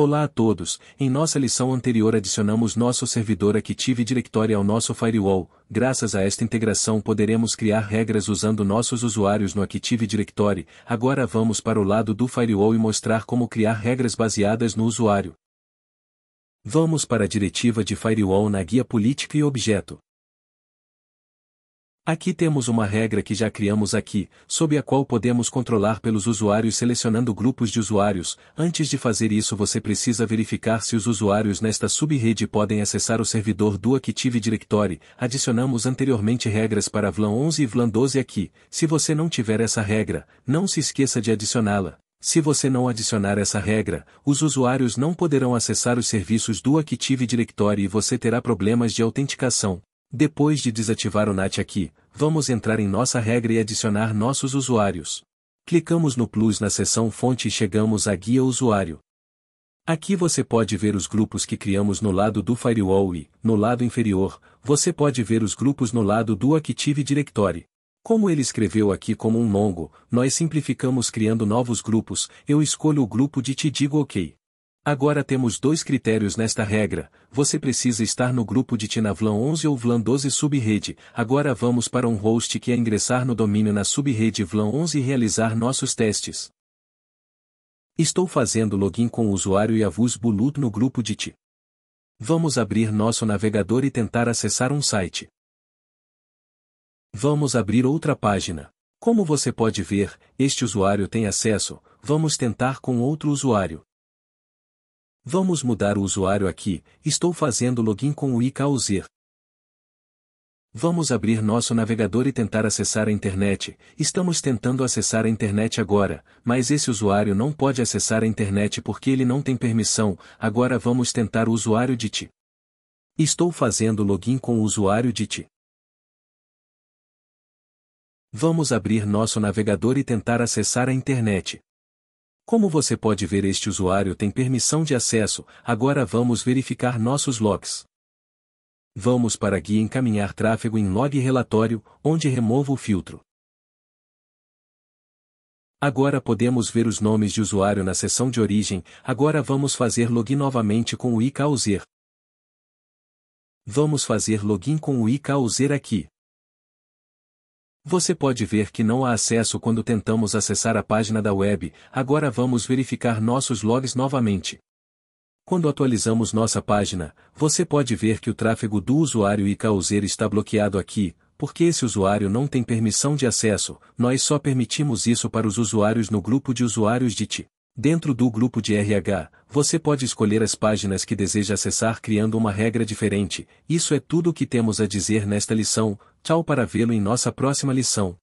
Olá a todos, em nossa lição anterior adicionamos nosso servidor Active Directory ao nosso firewall, graças a esta integração poderemos criar regras usando nossos usuários no Active Directory, agora vamos para o lado do firewall e mostrar como criar regras baseadas no usuário. Vamos para a diretiva de firewall na guia política e objeto. Aqui temos uma regra que já criamos aqui, sob a qual podemos controlar pelos usuários selecionando grupos de usuários. Antes de fazer isso você precisa verificar se os usuários nesta subrede podem acessar o servidor do Active Directory. Adicionamos anteriormente regras para VLAN 11 e VLAN 12 aqui. Se você não tiver essa regra, não se esqueça de adicioná-la. Se você não adicionar essa regra, os usuários não poderão acessar os serviços do Active Directory e você terá problemas de autenticação. Depois de desativar o NAT aqui, vamos entrar em nossa regra e adicionar nossos usuários. Clicamos no plus na seção fonte e chegamos a guia usuário. Aqui você pode ver os grupos que criamos no lado do firewall e, no lado inferior, você pode ver os grupos no lado do Active Directory. Como ele escreveu aqui como um longo, nós simplificamos criando novos grupos, eu escolho o grupo de Te Digo OK. Agora temos dois critérios nesta regra, você precisa estar no grupo de Tinavlan 11 ou Vlan 12 subrede, agora vamos para um host que é ingressar no domínio na subrede Vlan 11 e realizar nossos testes. Estou fazendo login com o usuário Yavuz Bulut no grupo de TI. Vamos abrir nosso navegador e tentar acessar um site. Vamos abrir outra página. Como você pode ver, este usuário tem acesso, vamos tentar com outro usuário. Vamos mudar o usuário aqui, estou fazendo login com o iCauzir. Vamos abrir nosso navegador e tentar acessar a internet, estamos tentando acessar a internet agora, mas esse usuário não pode acessar a internet porque ele não tem permissão, agora vamos tentar o usuário de ti. Estou fazendo login com o usuário de ti. Vamos abrir nosso navegador e tentar acessar a internet. Como você pode ver este usuário tem permissão de acesso, agora vamos verificar nossos logs. Vamos para guia encaminhar tráfego em log relatório, onde removo o filtro. Agora podemos ver os nomes de usuário na seção de origem, agora vamos fazer login novamente com o IKUser. Vamos fazer login com o IKUser aqui. Você pode ver que não há acesso quando tentamos acessar a página da web, agora vamos verificar nossos logs novamente. Quando atualizamos nossa página, você pode ver que o tráfego do usuário e está bloqueado aqui, porque esse usuário não tem permissão de acesso, nós só permitimos isso para os usuários no grupo de usuários de TI. Dentro do grupo de RH, você pode escolher as páginas que deseja acessar criando uma regra diferente. Isso é tudo o que temos a dizer nesta lição. Tchau para vê-lo em nossa próxima lição.